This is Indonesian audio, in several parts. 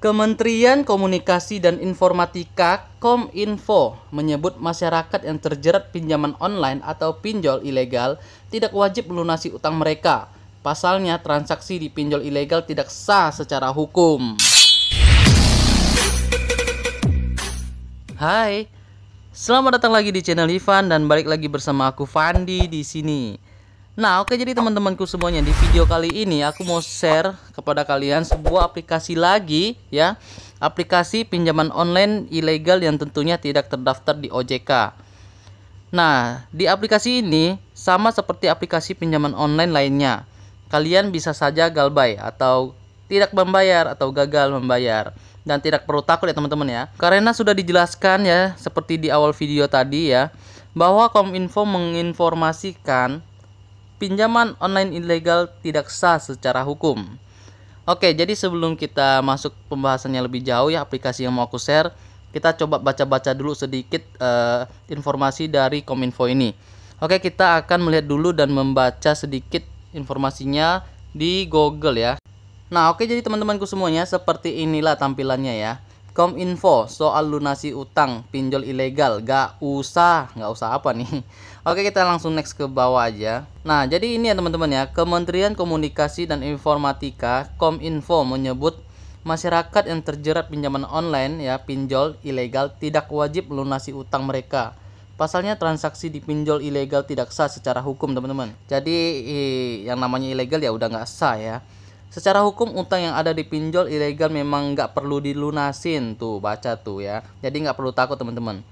Kementerian Komunikasi dan Informatika Kominfo menyebut masyarakat yang terjerat pinjaman online atau pinjol ilegal tidak wajib melunasi utang mereka. Pasalnya, transaksi di pinjol ilegal tidak sah secara hukum. Hai, selamat datang lagi di channel Ivan dan balik lagi bersama aku Fandi di sini. Nah oke jadi teman-temanku semuanya di video kali ini aku mau share kepada kalian sebuah aplikasi lagi ya Aplikasi pinjaman online ilegal yang tentunya tidak terdaftar di OJK Nah di aplikasi ini sama seperti aplikasi pinjaman online lainnya Kalian bisa saja galbay atau tidak membayar atau gagal membayar dan tidak perlu takut ya teman-teman ya karena sudah dijelaskan ya seperti di awal video tadi ya bahwa Kominfo menginformasikan pinjaman online ilegal tidak sah secara hukum. Oke, jadi sebelum kita masuk pembahasannya lebih jauh ya aplikasi yang mau aku share, kita coba baca-baca dulu sedikit uh, informasi dari Kominfo ini. Oke, kita akan melihat dulu dan membaca sedikit informasinya di Google ya. Nah, oke jadi teman-temanku semuanya seperti inilah tampilannya ya. Kominfo soal lunasi utang pinjol ilegal, gak usah, gak usah apa nih Oke kita langsung next ke bawah aja Nah jadi ini ya teman-teman ya Kementerian Komunikasi dan Informatika Kominfo menyebut Masyarakat yang terjerat pinjaman online ya pinjol ilegal tidak wajib melunasi utang mereka Pasalnya transaksi di pinjol ilegal tidak sah secara hukum teman-teman Jadi yang namanya ilegal ya udah nggak sah ya Secara hukum utang yang ada di pinjol ilegal memang nggak perlu dilunasin tuh baca tuh ya. Jadi nggak perlu takut teman-teman.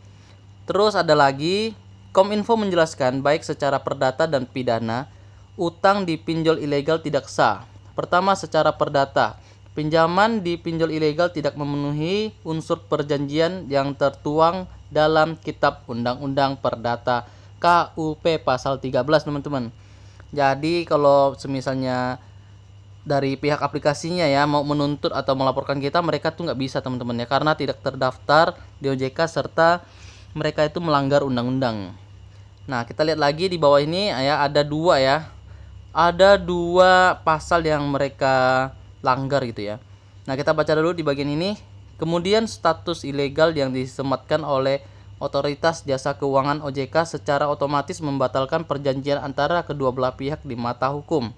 Terus ada lagi Kominfo menjelaskan baik secara perdata dan pidana, utang di pinjol ilegal tidak sah. Pertama secara perdata, pinjaman di pinjol ilegal tidak memenuhi unsur perjanjian yang tertuang dalam kitab Undang-Undang Perdata KUP pasal 13, teman-teman. Jadi kalau semisalnya dari pihak aplikasinya ya mau menuntut atau melaporkan kita mereka tuh nggak bisa teman-teman ya karena tidak terdaftar di OJK serta mereka itu melanggar undang-undang. Nah, kita lihat lagi di bawah ini ya ada dua ya. Ada dua pasal yang mereka langgar gitu ya. Nah, kita baca dulu di bagian ini. Kemudian status ilegal yang disematkan oleh otoritas jasa keuangan OJK secara otomatis membatalkan perjanjian antara kedua belah pihak di mata hukum.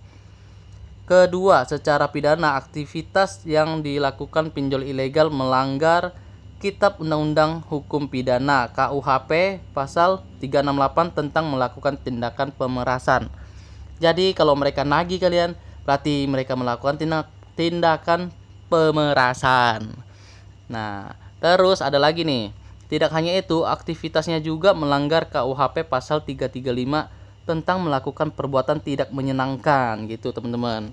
Kedua, secara pidana aktivitas yang dilakukan pinjol ilegal melanggar Kitab Undang-Undang Hukum Pidana KUHP pasal 368 tentang melakukan tindakan pemerasan. Jadi kalau mereka nagih kalian, berarti mereka melakukan tindakan pemerasan. Nah, terus ada lagi nih. Tidak hanya itu, aktivitasnya juga melanggar KUHP pasal 335 tentang melakukan perbuatan tidak menyenangkan gitu, teman-teman.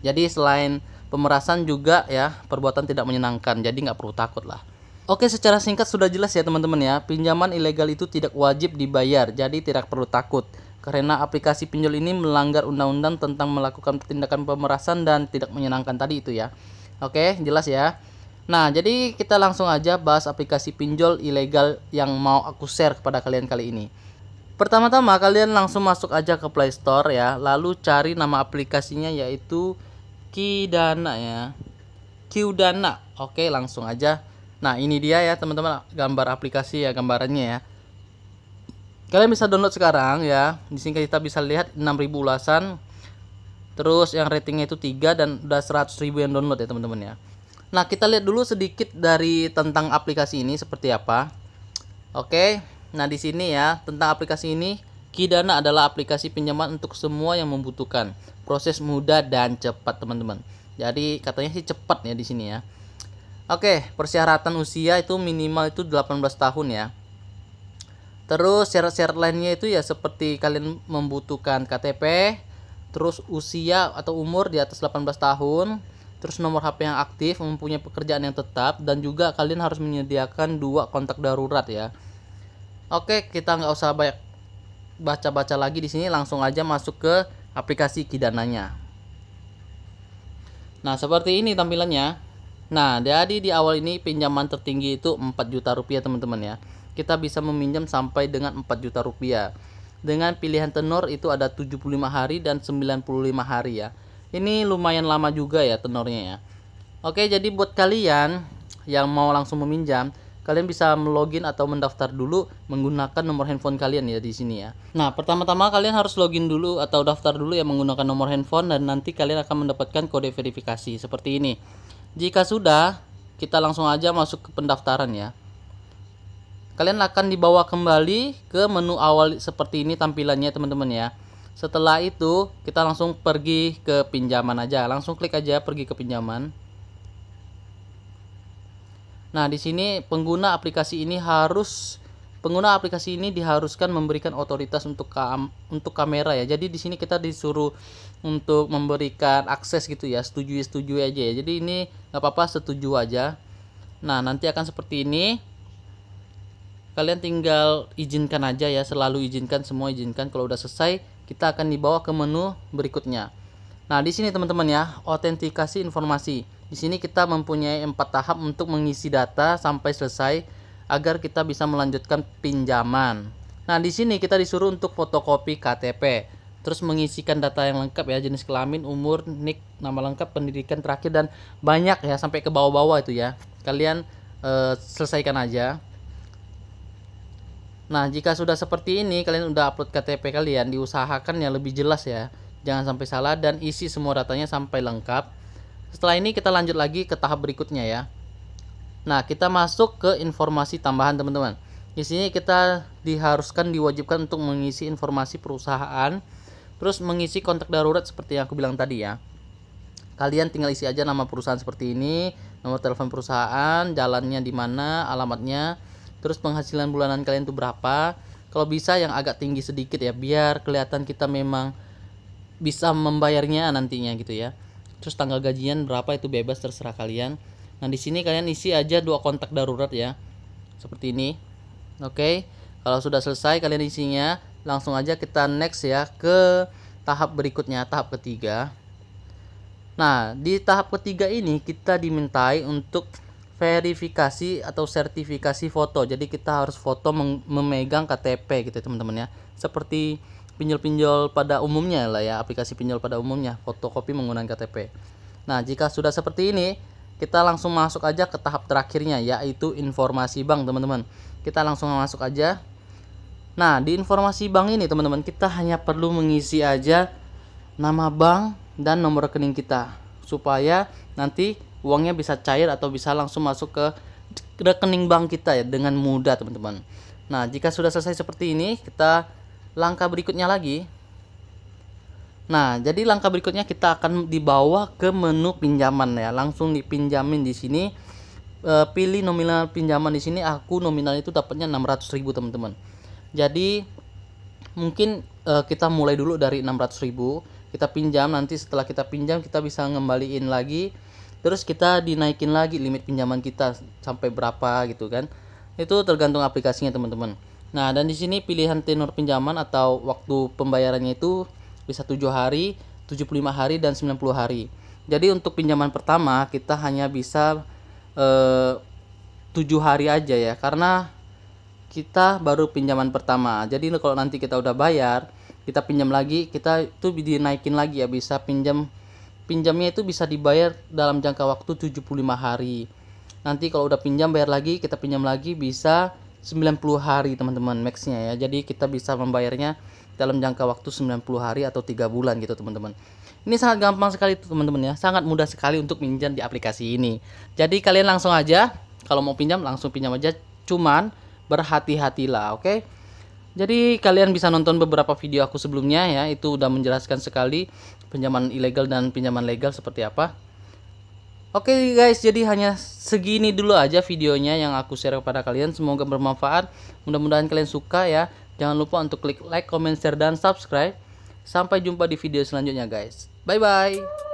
Jadi selain pemerasan juga ya perbuatan tidak menyenangkan jadi nggak perlu takut lah Oke secara singkat sudah jelas ya teman-teman ya pinjaman ilegal itu tidak wajib dibayar jadi tidak perlu takut karena aplikasi pinjol ini melanggar undang-undang tentang melakukan tindakan pemerasan dan tidak menyenangkan tadi itu ya Oke jelas ya Nah jadi kita langsung aja bahas aplikasi pinjol ilegal yang mau aku share kepada kalian kali ini Pertama-tama kalian langsung masuk aja ke Play Store ya lalu cari nama aplikasinya yaitu Kidana ya. Kidana. Oke, langsung aja. Nah, ini dia ya teman-teman gambar aplikasi ya gambarannya ya. Kalian bisa download sekarang ya. Di sini kita bisa lihat 6000 ulasan. Terus yang ratingnya itu 3 dan udah 100.000 yang download ya teman-teman ya. Nah, kita lihat dulu sedikit dari tentang aplikasi ini seperti apa. Oke. Nah, di sini ya tentang aplikasi ini Kidana adalah aplikasi pinjaman untuk semua yang membutuhkan. Proses mudah dan cepat, teman-teman. Jadi katanya sih cepat ya di sini ya. Oke, persyaratan usia itu minimal itu 18 tahun ya. Terus syarat-syarat lainnya itu ya seperti kalian membutuhkan KTP, terus usia atau umur di atas 18 tahun, terus nomor HP yang aktif, mempunyai pekerjaan yang tetap, dan juga kalian harus menyediakan dua kontak darurat ya. Oke, kita nggak usah banyak baca-baca lagi di sini langsung aja masuk ke aplikasi Kidananya. Nah, seperti ini tampilannya. Nah, jadi di awal ini pinjaman tertinggi itu 4 juta rupiah teman-teman ya. Kita bisa meminjam sampai dengan 4 juta rupiah. Dengan pilihan tenor itu ada 75 hari dan 95 hari ya. Ini lumayan lama juga ya tenornya ya. Oke, jadi buat kalian yang mau langsung meminjam, kalian bisa login atau mendaftar dulu menggunakan nomor handphone kalian ya di sini ya. Nah, pertama-tama kalian harus login dulu atau daftar dulu ya menggunakan nomor handphone dan nanti kalian akan mendapatkan kode verifikasi seperti ini. Jika sudah, kita langsung aja masuk ke pendaftaran ya. Kalian akan dibawa kembali ke menu awal seperti ini tampilannya teman-teman ya. Setelah itu, kita langsung pergi ke pinjaman aja. Langsung klik aja pergi ke pinjaman. Nah, di sini pengguna aplikasi ini harus pengguna aplikasi ini diharuskan memberikan otoritas untuk kam, untuk kamera ya. Jadi di sini kita disuruh untuk memberikan akses gitu ya, setuju setuju aja ya. Jadi ini nggak apa-apa setuju aja. Nah, nanti akan seperti ini. Kalian tinggal izinkan aja ya, selalu izinkan semua izinkan. Kalau udah selesai, kita akan dibawa ke menu berikutnya. Nah, di sini teman-teman ya, autentikasi informasi. Di sini kita mempunyai empat tahap untuk mengisi data sampai selesai agar kita bisa melanjutkan pinjaman. Nah, di sini kita disuruh untuk fotokopi KTP, terus mengisikan data yang lengkap ya, jenis kelamin, umur, nik, nama lengkap, pendidikan terakhir dan banyak ya sampai ke bawah-bawah itu ya. Kalian e, selesaikan aja. Nah, jika sudah seperti ini, kalian udah upload KTP kalian, diusahakan yang lebih jelas ya jangan sampai salah dan isi semua datanya sampai lengkap. Setelah ini kita lanjut lagi ke tahap berikutnya ya. Nah, kita masuk ke informasi tambahan teman-teman. Di sini kita diharuskan diwajibkan untuk mengisi informasi perusahaan, terus mengisi kontak darurat seperti yang aku bilang tadi ya. Kalian tinggal isi aja nama perusahaan seperti ini, nomor telepon perusahaan, jalannya di mana, alamatnya, terus penghasilan bulanan kalian itu berapa. Kalau bisa yang agak tinggi sedikit ya, biar kelihatan kita memang bisa membayarnya nantinya gitu ya terus tanggal gajian berapa itu bebas terserah kalian nah di sini kalian isi aja dua kontak darurat ya seperti ini oke okay. kalau sudah selesai kalian isinya langsung aja kita next ya ke tahap berikutnya tahap ketiga nah di tahap ketiga ini kita dimintai untuk verifikasi atau sertifikasi foto jadi kita harus foto memegang KTP gitu teman-teman ya seperti pinjol-pinjol pada umumnya lah ya, aplikasi pinjol pada umumnya, fotokopi menggunakan KTP. Nah, jika sudah seperti ini, kita langsung masuk aja ke tahap terakhirnya yaitu informasi bank, teman-teman. Kita langsung masuk aja. Nah, di informasi bank ini, teman-teman, kita hanya perlu mengisi aja nama bank dan nomor rekening kita supaya nanti uangnya bisa cair atau bisa langsung masuk ke rekening bank kita ya dengan mudah, teman-teman. Nah, jika sudah selesai seperti ini, kita langkah berikutnya lagi. Nah, jadi langkah berikutnya kita akan dibawa ke menu pinjaman ya. Langsung dipinjamin di sini. E, pilih nominal pinjaman di sini. Aku nominal itu dapatnya 600.000, teman-teman. Jadi mungkin e, kita mulai dulu dari 600.000, kita pinjam nanti setelah kita pinjam kita bisa ngembaliin lagi. Terus kita dinaikin lagi limit pinjaman kita sampai berapa gitu kan. Itu tergantung aplikasinya, teman-teman. Nah, dan di sini pilihan tenor pinjaman atau waktu pembayarannya itu bisa 7 hari, 75 hari dan 90 hari. Jadi untuk pinjaman pertama kita hanya bisa eh, tujuh hari aja ya karena kita baru pinjaman pertama. Jadi kalau nanti kita udah bayar, kita pinjam lagi, kita itu dinaikin lagi ya bisa pinjam pinjamnya itu bisa dibayar dalam jangka waktu 75 hari. Nanti kalau udah pinjam bayar lagi, kita pinjam lagi bisa 90 hari teman-teman maxnya ya jadi kita bisa membayarnya dalam jangka waktu 90 hari atau tiga bulan gitu teman-teman ini sangat gampang sekali teman-teman ya sangat mudah sekali untuk pinjam di aplikasi ini jadi kalian langsung aja kalau mau pinjam langsung pinjam aja cuman berhati-hatilah oke okay? Jadi kalian bisa nonton beberapa video aku sebelumnya ya, itu udah menjelaskan sekali pinjaman ilegal dan pinjaman legal seperti apa. Oke okay guys, jadi hanya segini dulu aja videonya yang aku share kepada kalian. Semoga bermanfaat. Mudah-mudahan kalian suka ya. Jangan lupa untuk klik like, comment, share, dan subscribe. Sampai jumpa di video selanjutnya guys. Bye-bye.